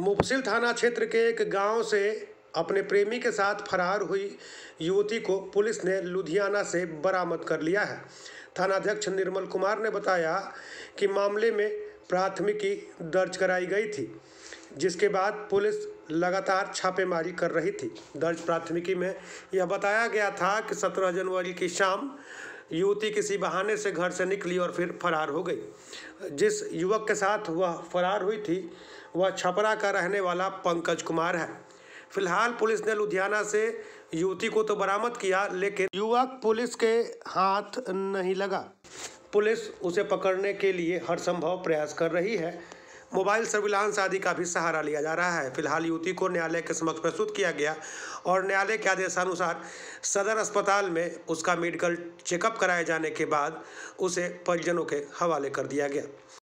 मुफसिल थाना क्षेत्र के एक गांव से अपने प्रेमी के साथ फरार हुई युवती को पुलिस ने लुधियाना से बरामद कर लिया है थानाध्यक्ष निर्मल कुमार ने बताया कि मामले में प्राथमिकी दर्ज कराई गई थी जिसके बाद पुलिस लगातार छापेमारी कर रही थी दर्ज प्राथमिकी में यह बताया गया था कि 17 जनवरी की शाम युवती किसी बहाने से घर से निकली और फिर फरार हो गई जिस युवक के साथ वह फरार हुई थी वह छपरा का रहने वाला पंकज कुमार है फिलहाल पुलिस ने लुधियाना से युवती को तो बरामद किया लेकिन युवक पुलिस के हाथ नहीं लगा पुलिस उसे पकड़ने के लिए हर संभव प्रयास कर रही है मोबाइल सर्विलांस आदि का भी सहारा लिया जा रहा है फिलहाल युवती को न्यायालय के समक्ष प्रस्तुत किया गया और न्यायालय के आदेशानुसार सदर अस्पताल में उसका मेडिकल चेकअप कराए जाने के बाद उसे परिजनों के हवाले कर दिया गया